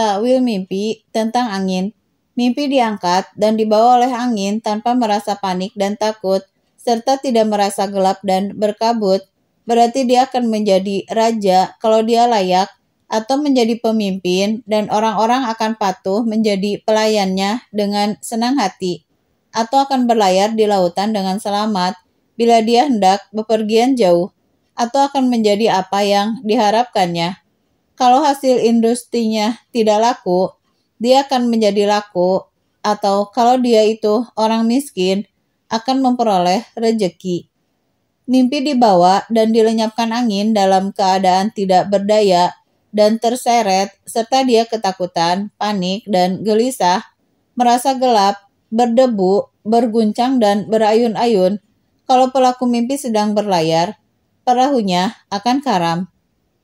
Takwil mimpi tentang angin. Mimpi diangkat dan dibawa oleh angin tanpa merasa panik dan takut, serta tidak merasa gelap dan berkabut, berarti dia akan menjadi raja kalau dia layak, atau menjadi pemimpin, dan orang-orang akan patuh menjadi pelayannya dengan senang hati, atau akan berlayar di lautan dengan selamat bila dia hendak bepergian jauh, atau akan menjadi apa yang diharapkannya. Kalau hasil industrinya tidak laku, dia akan menjadi laku, atau kalau dia itu orang miskin, akan memperoleh rejeki. Mimpi dibawa dan dilenyapkan angin dalam keadaan tidak berdaya dan terseret, serta dia ketakutan, panik, dan gelisah, merasa gelap, berdebu, berguncang, dan berayun-ayun. Kalau pelaku mimpi sedang berlayar, perahunya akan karam.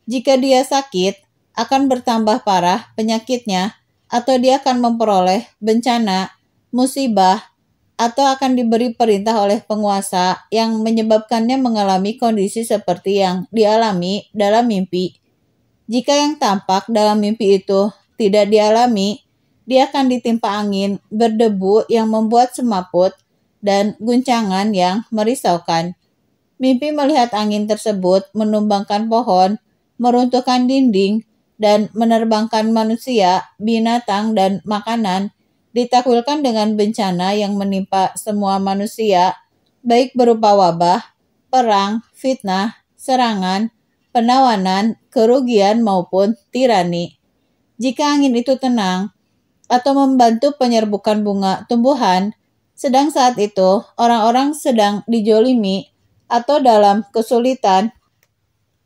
Jika dia sakit, akan bertambah parah penyakitnya, atau dia akan memperoleh bencana, musibah, atau akan diberi perintah oleh penguasa yang menyebabkannya mengalami kondisi seperti yang dialami dalam mimpi. Jika yang tampak dalam mimpi itu tidak dialami, dia akan ditimpa angin berdebu yang membuat semaput dan guncangan yang merisaukan. Mimpi melihat angin tersebut menumbangkan pohon, meruntuhkan dinding, dan menerbangkan manusia, binatang, dan makanan ditakwilkan dengan bencana yang menimpa semua manusia, baik berupa wabah, perang, fitnah, serangan, penawanan, kerugian, maupun tirani. Jika angin itu tenang atau membantu penyerbukan bunga tumbuhan, sedang saat itu orang-orang sedang dijolimi atau dalam kesulitan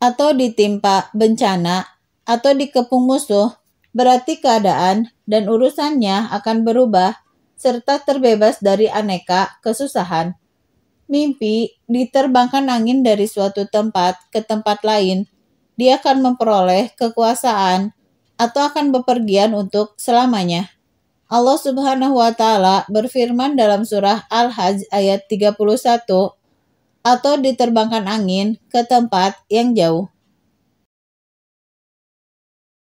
atau ditimpa bencana, atau dikepung musuh, berarti keadaan dan urusannya akan berubah serta terbebas dari aneka kesusahan. Mimpi diterbangkan angin dari suatu tempat ke tempat lain, dia akan memperoleh kekuasaan atau akan bepergian untuk selamanya. Allah Subhanahu wa taala berfirman dalam surah Al-Hajj ayat 31 atau diterbangkan angin ke tempat yang jauh.